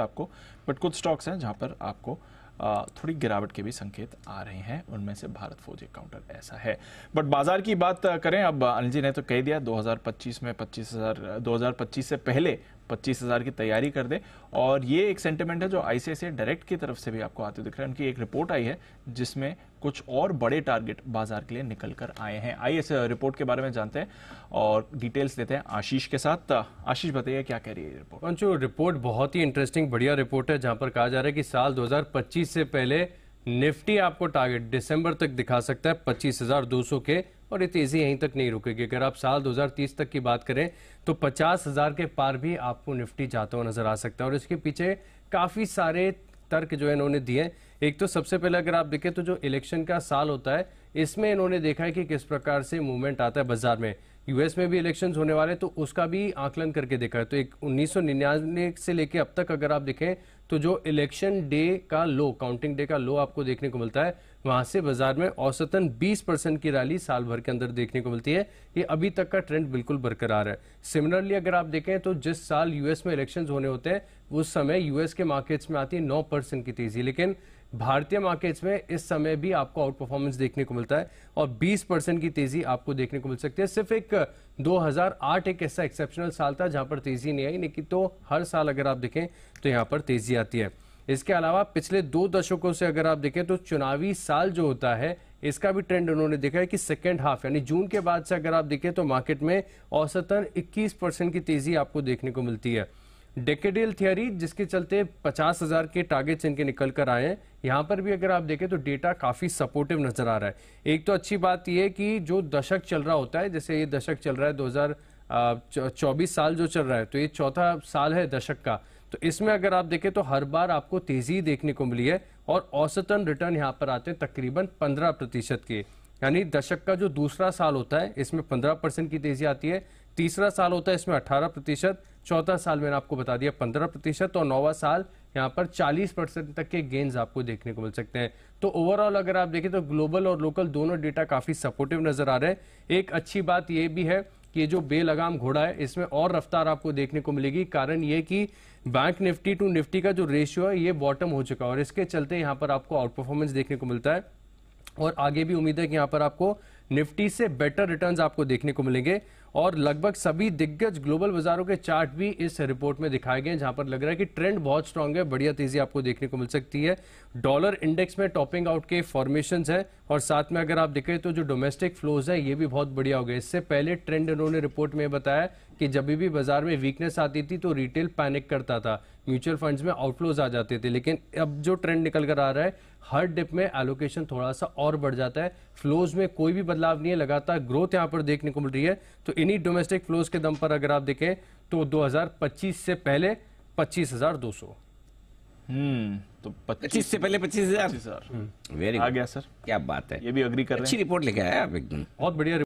सकता आपको बट कुछ स्टॉक्स हैं जहाँ पर आपको थोड़ी गिरावट के भी संकेत आ रहे हैं उनमें से भारत फौज एक काउंटर ऐसा है बट बाजार की बात करें अब अनिल जी ने तो कह दिया 2025 में 25,000 हजार 2025 से पहले पच्चीस हज़ार की तैयारी कर दे और ये एक सेंटिमेंट है जो आईसीआईसीआई डायरेक्ट की तरफ से भी आपको आते दिख रहा है उनकी एक रिपोर्ट आई है जिसमें कुछ और बड़े टारगेट बाजार के लिए निकल कर आए हैं आइए इस रिपोर्ट के बारे में जानते हैं और डिटेल्स देते हैं आशीष के साथ आशीष बताइए क्या कह रही है रिपोर्ट पंचो रिपोर्ट बहुत ही इंटरेस्टिंग बढ़िया रिपोर्ट है जहां पर कहा जा रहा है कि साल 2025 से पहले निफ्टी आपको टारगेट दिसंबर तक दिखा सकता है पच्चीस के और ये तेजी यहीं तक नहीं रुकेगी अगर आप साल 2030 तक की बात करें तो पचास हजार के पार भी आपको निफ्टी जाता हुआ नजर आ सकता है और इसके पीछे काफी सारे तर्क जो है इन्होंने दिए एक तो सबसे पहले अगर आप देखें तो जो इलेक्शन का साल होता है इसमें इन्होंने देखा है कि किस प्रकार से मूवमेंट आता है बाजार में यूएस में भी इलेक्शंस होने वाले तो उसका भी आकलन करके देखा है तो एक 1999 से लेकर अब तक अगर आप देखें तो जो इलेक्शन डे का लो काउंटिंग डे का लो आपको देखने को मिलता है वहां से बाजार में औसतन 20 परसेंट की रैली साल भर के अंदर देखने को मिलती है ये अभी तक का ट्रेंड बिल्कुल बरकरार है सिमिलरली अगर आप देखें तो जिस साल यूएस में इलेक्शन होने होते हैं उस समय यूएस के मार्केट्स में आती है नौ परसेंट की तेजी लेकिन भारतीय मार्केट्स में इस समय भी आपको आउट परफॉर्मेंस देखने को मिलता है और 20 परसेंट की तेजी आपको देखने को मिल सकती है सिर्फ एक 2008 एक ऐसा एक्सेप्शनल साल था जहां पर तेजी नहीं आई लेकिन तो हर साल अगर आप देखें तो यहां पर तेजी आती है इसके अलावा पिछले दो दशकों से अगर आप देखें तो चुनावी साल जो होता है इसका भी ट्रेंड उन्होंने देखा है कि सेकेंड हाफ यानी जून के बाद से अगर आप देखें तो मार्केट में औसतन 21 परसेंट की तेजी आपको देखने को मिलती है डेकेडियल थियरी जिसके चलते पचास हजार के टारगेट्स इनके निकल कर आए हैं यहाँ पर भी अगर आप देखें तो डेटा काफ़ी सपोर्टिव नज़र आ रहा है एक तो अच्छी बात यह कि जो दशक चल रहा होता है जैसे ये दशक चल रहा है दो चौबीस साल जो चल रहा है तो ये चौथा साल है दशक का तो इसमें अगर आप देखें तो हर बार आपको तेज़ी देखने को मिली है और औसतन रिटर्न यहाँ पर आते हैं तकरीबन पंद्रह प्रतिशत के यानी दशक का जो दूसरा साल होता है इसमें पंद्रह परसेंट की तेज़ी आती है तीसरा साल होता है इसमें अठारह प्रतिशत चौथा साल मैंने आपको बता दिया पंद्रह प्रतिशत और नौवा साल यहाँ पर चालीस परसेंट तक के गेंस आपको देखने को मिल सकते हैं तो ओवरऑल अगर आप देखें तो ग्लोबल और लोकल दोनों डेटा काफ़ी सपोर्टिव नज़र आ रहे हैं एक अच्छी बात यह भी है कि जो बेलगाम घोड़ा है इसमें और रफ्तार आपको देखने को मिलेगी कारण ये कि बैंक निफ्टी टू निफ्टी का जो रेशियो है ये बॉटम हो चुका है और इसके चलते यहाँ पर आपको आउट परफॉर्मेंस देखने को मिलता है और आगे भी उम्मीद है कि यहाँ पर आपको निफ्टी से बेटर रिटर्न्स आपको देखने को मिलेंगे और लगभग सभी दिग्गज ग्लोबल बाजारों के चार्ट भी इस रिपोर्ट में दिखाए गए जहां पर लग रहा है कि ट्रेंड बहुत स्ट्रांग है बढ़िया तेजी आपको देखने को मिल सकती है डॉलर इंडेक्स में टॉपिंग आउट के फॉर्मेशन है और साथ में अगर आप देखें तो जो डोमेस्टिक फ्लोज है ये भी बहुत बढ़िया हो गए इससे पहले ट्रेंड इन्होंने रिपोर्ट में बताया कि जब भी बाजार में वीकनेस आती थी तो रिटेल पैनिक करता था म्यूचुअल फंड्स में आउटफ्लोज आ जाते थे लेकिन अब जो ट्रेंड निकल कर आ रहा है हर डिप में एलोकेशन थोड़ा सा और बढ़ जाता है फ्लोज में कोई भी बदलाव बदलाव नहीं है लगातार ग्रोथ यहाँ पर देखने को मिल रही है तो इन्हीं डोमेस्टिक फ्लोज के दम पर अगर आप देखें तो 2025 से पहले 25,200 सौ हम्म, तो 25 से पहले 25,000 वेरी आ गया सर क्या बात है ये भी अग्री कर रहे हैं अच्छी रिपोर्ट लेके आया आप एकदम बहुत बढ़िया